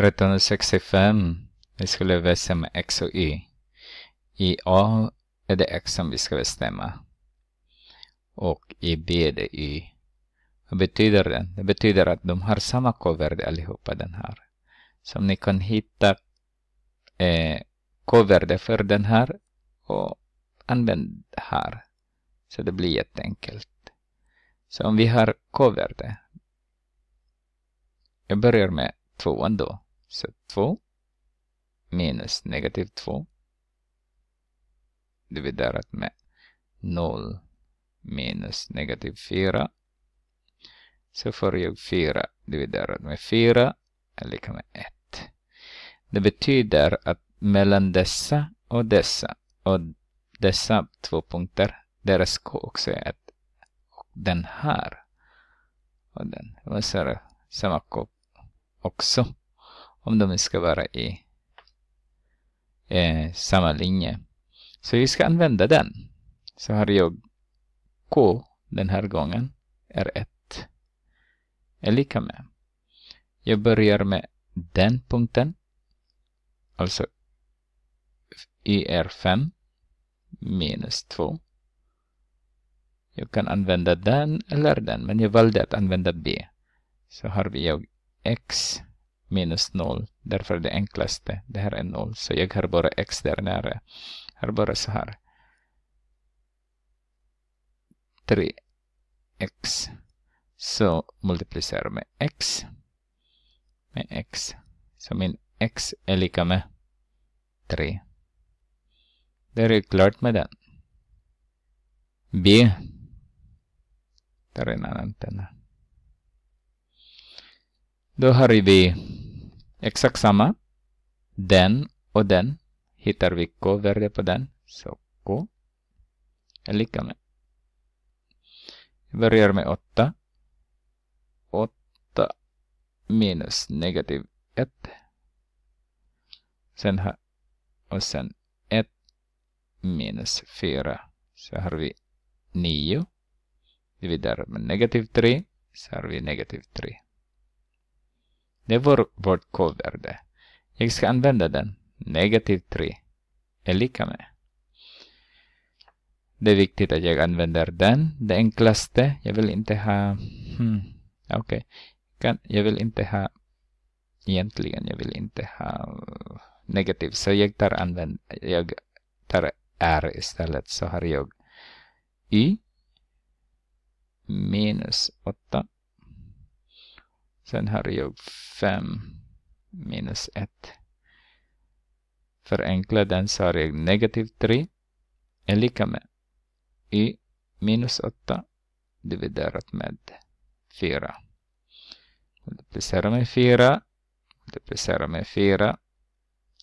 1365. Vi skulle bestämma x och y. I A är det x som vi ska bestämma. Och i B är det y. Vad betyder det? Det betyder att de har samma k-värde allihopa den här. Så ni kan hitta eh, k-värde för den här och använda här. Så det blir jätteenkelt. Så om vi har k-värde. Jag börjar med tvåan då. Så 2 minus negativ 2 dividerat med 0 minus negativ 4. Så får jag 4 dividerat med 4 är lika med 1. Det betyder att mellan dessa och dessa och dessa två punkter, deras k också är 1. Och den här och den, vad säger samma k också om de ska vara i eh, samma linje. Så vi ska använda den. Så har jag K den här gången R1 är lika med. Jag börjar med den punkten, alltså i R5 minus 2. Jag kan använda den eller den, men jag valde att använda B. Så har vi jag X minus noll Därför är det enklaste, det här är noll Så jag har bara x där nere. Jag har bara så här. 3x. Så multiplicerar med x. Med x. Så min x är lika med 3. Där är jag klart med den. B. Där är en annan penna. Då har vi Exakt samma. Den och den. Hittar vi k-värde på den. Så k är lika med. Vi börjar med 8. 8 minus negativ 1. Sen här. Och sen 1 minus 4. Så har vi 9. Dividerat med negativ 3. Så har vi negativ 3. Det är vår, vårt värde Jag ska använda den. Negativ 3 är lika med. Det är viktigt att jag använder den, det enklaste. Jag vill inte ha... Hmm, Okej. Okay. Jag vill inte ha... Egentligen, jag vill inte ha negativ. Så jag tar, använd, jag tar R istället. Så har jag Y minus 8 Sen har jag 5 minus 1. Förenkla den så har jag negativ 3 är lika med y minus 8 dividerat med 4. Multiplicera med 4, multiplicera med 4,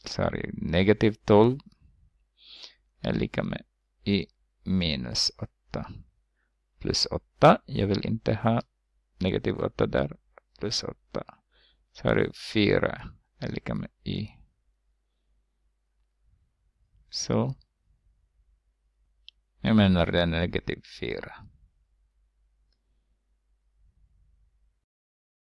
så har jag negativ 12 är lika med y minus 8 plus 8. Jag vill inte ha negativ 8 där, plus 8. Så har du 4 är lika med i. Så. Jag menar det är negativ 4.